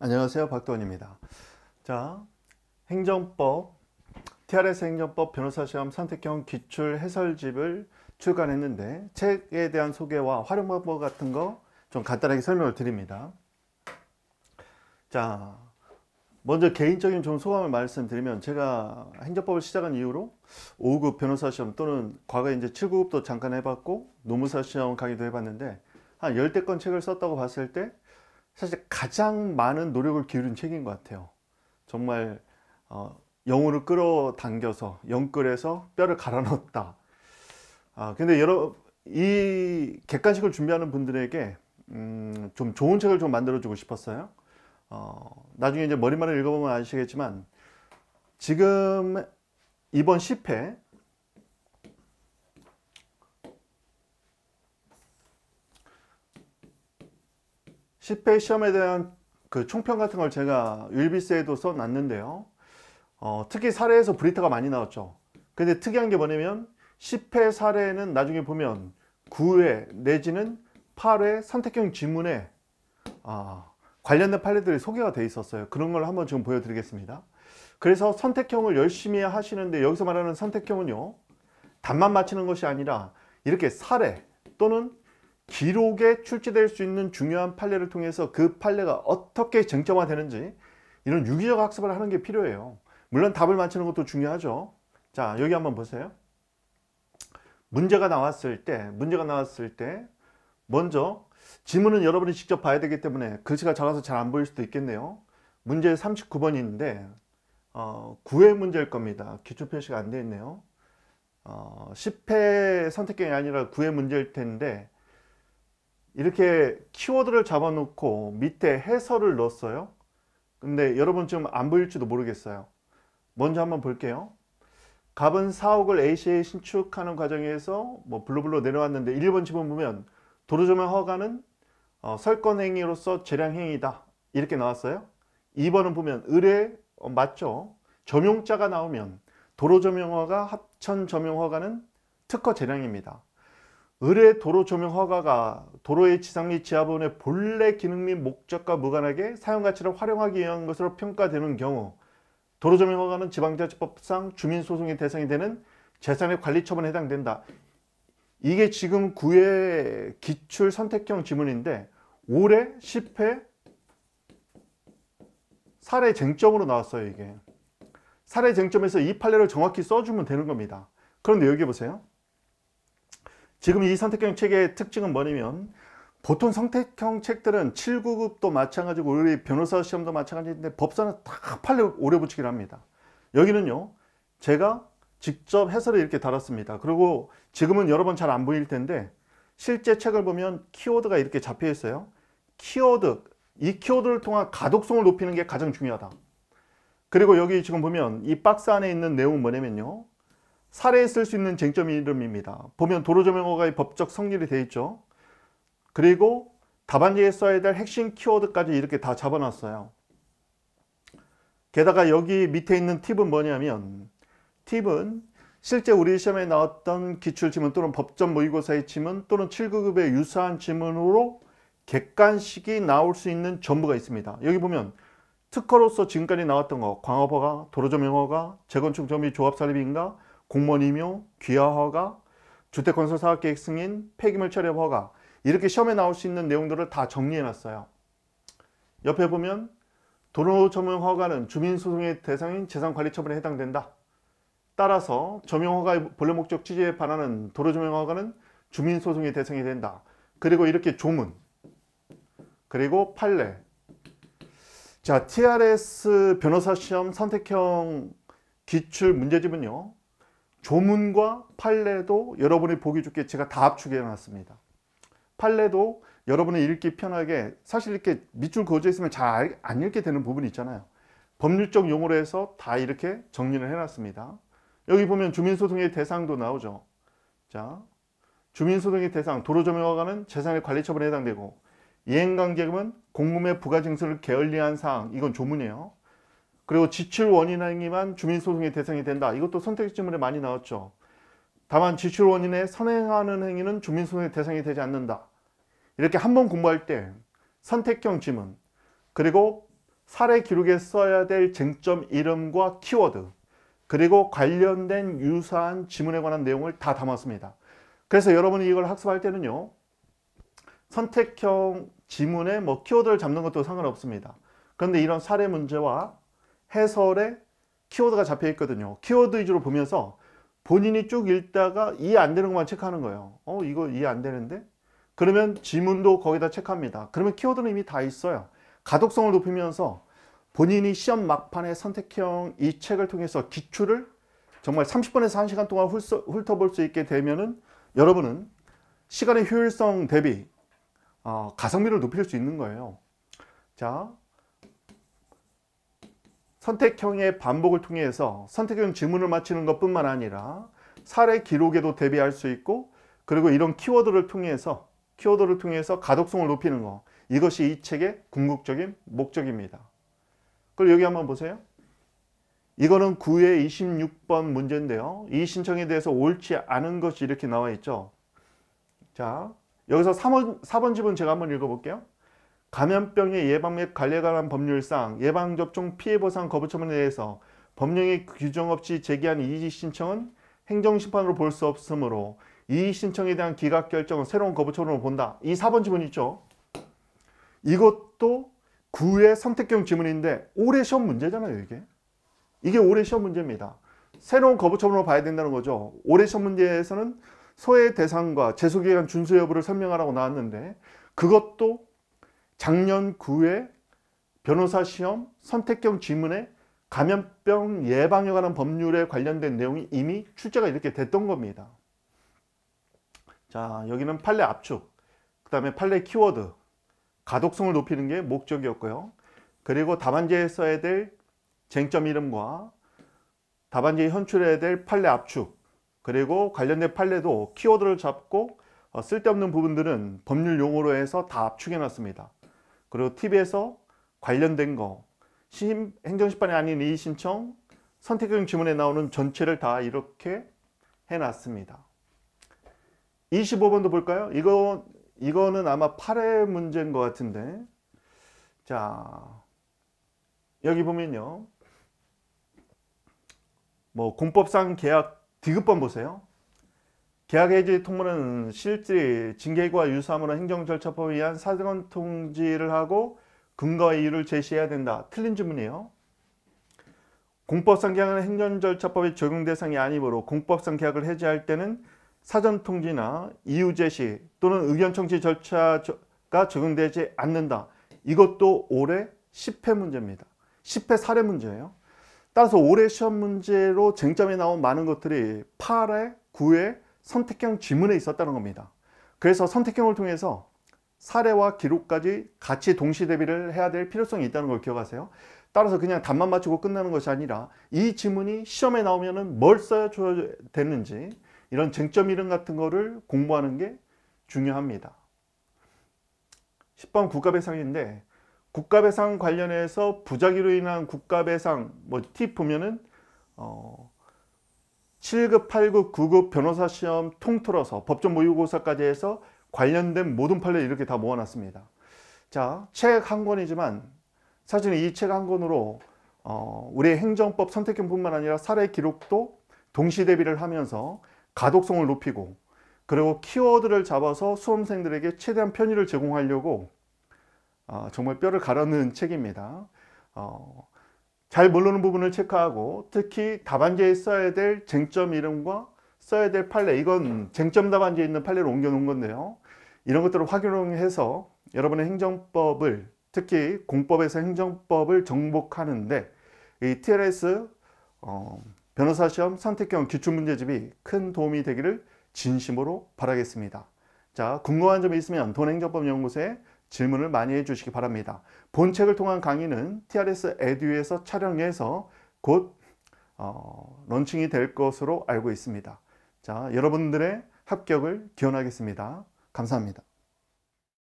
안녕하세요 박도원입니다 자 행정법 TRS 행정법 변호사시험 선택형 기출 해설집을 출간했는데 책에 대한 소개와 활용 방법 같은 거 좀 간단하게 설명을 드립니다 자 먼저 개인적인 좀 소감을 말씀드리면 제가 행정법을 시작한 이후로 5급 변호사 시험 또는 과거에 이제 7급도 잠깐 해봤고 노무사 시험 강의도 해봤는데 한 10대 건 책을 썼다고 봤을 때 사실 가장 많은 노력을 기울인 책인 것 같아요. 정말 어, 영혼을 끌어당겨서 영끌에서 뼈를 갈아 넣었다. 아 근데 여러 이 객관식을 준비하는 분들에게 음, 좀 좋은 책을 좀 만들어 주고 싶었어요. 어, 나중에 이제 머리만을 읽어보면 아시겠지만 지금 이번 10회 10회 시험에 대한 그 총평 같은 걸 제가 윌비스에도 써놨는데요. 어, 특히 사례에서 브리터가 많이 나왔죠. 근데 특이한 게 뭐냐면 10회 사례는 나중에 보면 9회 내지는 8회 선택형 지문에 아, 관련된 판례들이 소개가 돼 있었어요. 그런 걸 한번 지금 보여드리겠습니다. 그래서 선택형을 열심히 하시는데 여기서 말하는 선택형은요. 답만 맞히는 것이 아니라 이렇게 사례 또는 기록에 출제될 수 있는 중요한 판례를 통해서 그 판례가 어떻게 쟁점화되는지 이런 유기적 학습을 하는 게 필요해요. 물론 답을 맞추는 것도 중요하죠. 자 여기 한번 보세요. 문제가 나왔을 때 문제가 나왔을 때 먼저 지문은 여러분이 직접 봐야 되기 때문에 글씨가 작아서 잘 안 보일 수도 있겠네요. 문제 39번인데 어, 9회 문제일 겁니다. 기초 표시가 안 되어 있네요. 어, 10회 선택형이 아니라 9회 문제일 텐데 이렇게 키워드를 잡아놓고 밑에 해설을 넣었어요. 근데 여러분 지금 안 보일지도 모르겠어요. 먼저 한번 볼게요. 갑은 4억을 A씨에 신축하는 과정에서 뭐 블루블로 내려왔는데 1번 지문 보면 도로조명 허가는 어, 설권행위로서 재량행위다 이렇게 나왔어요. 2번은 보면 의뢰 어, 맞죠. 점용자가 나오면 도로조명허가 합천점용허가는 특허 재량입니다. 의뢰 도로조명허가가 도로의 지상 및 지하부분의 본래 기능 및 목적과 무관하게 사용가치를 활용하기 위한 것으로 평가되는 경우 도로점용허가는 지방자치법상 주민소송의 대상이 되는 재산의 관리 처분에 해당된다. 이게 지금 9회 기출 선택형 지문인데 올해 10회 사례 쟁점으로 나왔어요 이게 사례 쟁점에서 이 판례를 정확히 써주면 되는 겁니다 그런데 여기 보세요 지금 이 선택형 책의 특징은 뭐냐면 보통 선택형 책들은 7 9급도 마찬가지고 우리 변호사 시험도 마찬가지인데 법사는 다 팔려 오래 붙이기를 합니다. 여기는요. 제가 직접 해설을 이렇게 달았습니다. 그리고 지금은 여러 번 잘 안 보일 텐데 실제 책을 보면 키워드가 이렇게 잡혀 있어요. 키워드, 이 키워드를 통한 가독성을 높이는 게 가장 중요하다. 그리고 여기 지금 보면 이 박스 안에 있는 내용은 뭐냐면요. 사례에쓸수 있는 쟁점 이름입니다. 보면 도로조명허가의 법적 성립이 되어 있죠. 그리고 답안지에 써야 될 핵심 키워드까지 이렇게 다 잡아놨어요. 게다가 여기 밑에 있는 팁은 뭐냐면 팁은 실제 우리 시험에 나왔던 기출지문 또는 법전 모의고사의 지문 또는 7급의 유사한 지문으로 객관식이 나올 수 있는 전부가 있습니다. 여기 보면 특허로서 지금까지 나왔던 거 광업허가, 도로조명허가, 재건축 정비 조합사립인가 공무원이며 귀하 허가, 주택건설 사업계획 승인, 폐기물 처리 허가 이렇게 시험에 나올 수 있는 내용들을 다 정리해놨어요. 옆에 보면 도로 점용 허가는 주민소송의 대상인 재산관리처분에 해당된다. 따라서 점용 허가의 본래 목적 취지에 반하는 도로 점용 허가는 주민소송의 대상이 된다. 그리고 이렇게 조문, 그리고 판례. 자, TRS 변호사 시험 선택형 기출 문제집은요. 조문과 판례도 여러분의 보기 좋게 제가 다 압축해 놨습니다. 판례도 여러분의 읽기 편하게 사실 이렇게 밑줄 그어져 있으면 잘 안 읽게 되는 부분이 있잖아요. 법률적 용어로 해서 다 이렇게 정리를 해놨습니다. 여기 보면 주민소송의 대상도 나오죠. 자, 주민소송의 대상, 도로점용화관은 재산의 관리처분에 해당되고 이행관계금은 공금의 부가증수를 게을리한 사항, 이건 조문이에요. 그리고 지출 원인 행위만 주민소송의 대상이 된다. 이것도 선택 지문에 많이 나왔죠. 다만 지출 원인에 선행하는 행위는 주민소송의 대상이 되지 않는다. 이렇게 한 번 공부할 때 선택형 지문 그리고 사례 기록에 써야 될 쟁점 이름과 키워드 그리고 관련된 유사한 지문에 관한 내용을 다 담았습니다. 그래서 여러분이 이걸 학습할 때는요. 선택형 지문에 뭐 키워드를 잡는 것도 상관없습니다. 그런데 이런 사례 문제와 해설에 키워드가 잡혀 있거든요 키워드 위주로 보면서 본인이 쭉 읽다가 이해 안 되는 것만 체크하는 거예요 어 이거 이해 안 되는데 그러면 지문도 거기다 체크합니다 그러면 키워드는 이미 다 있어요 가독성을 높이면서 본인이 시험 막판에 선택형 이 책을 통해서 기출을 정말 30분에서 1시간 동안 훑어볼 수 있게 되면은 여러분은 시간의 효율성 대비 어, 가성비를 높일 수 있는 거예요 자 선택형의 반복을 통해서 선택형 질문을 맞히는 것뿐만 아니라 사례 기록에도 대비할 수 있고 그리고 이런 키워드를 통해서 키워드를 통해서 가독성을 높이는 거 이것이 이 책의 궁극적인 목적입니다. 그리고 여기 한번 보세요. 이거는 9의 26번 문제인데요. 이 신청에 대해서 옳지 않은 것이 이렇게 나와 있죠. 자, 여기서 3번, 4번 집은 제가 한번 읽어볼게요. 감염병의 예방 및 관리에 관한 법률상 예방접종 피해보상 거부처분에 대해서 법령의 규정 없이 제기한 이의신청은 행정심판으로 볼 수 없으므로 이의신청에 대한 기각결정은 새로운 거부처분으로 본다. 이 4번 지문 있죠? 이것도 9의 선택형 지문인데 올해 시험 문제잖아요. 이게 이게 올해 시험 문제입니다. 새로운 거부처분으로 봐야 된다는 거죠. 올해 시험 문제에서는 소외 대상과 재소기간 준수 여부를 설명하라고 나왔는데 그것도 작년 9회 변호사 시험 선택형 지문에 감염병 예방에 관한 법률에 관련된 내용이 이미 출제가 이렇게 됐던 겁니다. 자 여기는 판례 압축, 그 다음에 판례 키워드, 가독성을 높이는 게 목적이었고요. 그리고 답안지에 써야 될 쟁점 이름과 답안지에 현출해야 될 판례 압축, 그리고 관련된 판례도 키워드를 잡고 어, 쓸데없는 부분들은 법률 용어로 해서 다 압축해 놨습니다. 그리고 TV에서 관련된 거, 심, 행정심판이 아닌 이의신청, 선택형 지문에 나오는 전체를 다 이렇게 해놨습니다. 25번도 볼까요? 이거, 이거는 아마 8회 문제인 것 같은데 자 여기 보면요 뭐 공법상 계약 디귿번 보세요 계약해지 통보는 실질, 징계와 유사함으로 행정절차법에 의한 사전 통지를 하고 근거 이유를 제시해야 된다. 틀린 주문이에요. 공법상 계약은 행정절차법의 적용 대상이 아니므로 공법상 계약을 해지할 때는 사전 통지나 이유 제시 또는 의견 청취 절차가 적용되지 않는다. 이것도 올해 10회 문제입니다. 10회 사례 문제예요. 따라서 올해 시험 문제로 쟁점이 나온 많은 것들이 8회, 9회, 선택형 지문에 있었다는 겁니다. 그래서 선택형을 통해서 사례와 기록까지 같이 동시 대비를 해야 될 필요성이 있다는 걸 기억하세요. 따라서 그냥 답만 맞추고 끝나는 것이 아니라 이 지문이 시험에 나오면 뭘 써야 되는지 이런 쟁점 이름 같은 거를 공부하는 게 중요합니다. 10번 국가배상인데 국가배상 관련해서 부작위로 인한 국가배상 뭐 팁 보면은 어, 7급, 8급, 9급 변호사 시험 통틀어서 법정 모의고사까지 해서 관련된 모든 판례 이렇게 다 모아놨습니다. 자, 책 한 권이지만 사실이 책 한 권으로 어, 우리의 행정법 선택형뿐만 아니라 사례 기록도 동시 대비를 하면서 가독성을 높이고 그리고 키워드를 잡아서 수험생들에게 최대한 편의를 제공하려고 어, 정말 뼈를 갈아넣 책입니다. 어, 잘 모르는 부분을 체크하고 특히 답안지에 써야 될 쟁점 이름과 써야 될 판례 이건 쟁점 답안지에 있는 판례를 옮겨 놓은 건데요 이런 것들을 활용해서 여러분의 행정법을 특히 공법에서 행정법을 정복하는데 이 TLS 어, 변호사 시험 선택형 기출문제집이 큰 도움이 되기를 진심으로 바라겠습니다. 자 궁금한 점이 있으면 돈행정법연구소에 질문을 많이 해주시기 바랍니다. 본책을 통한 강의는 TRS 에듀에서 촬영해서 곧 어, 런칭이 될 것으로 알고 있습니다. 자, 여러분들의 합격을 기원하겠습니다. 감사합니다.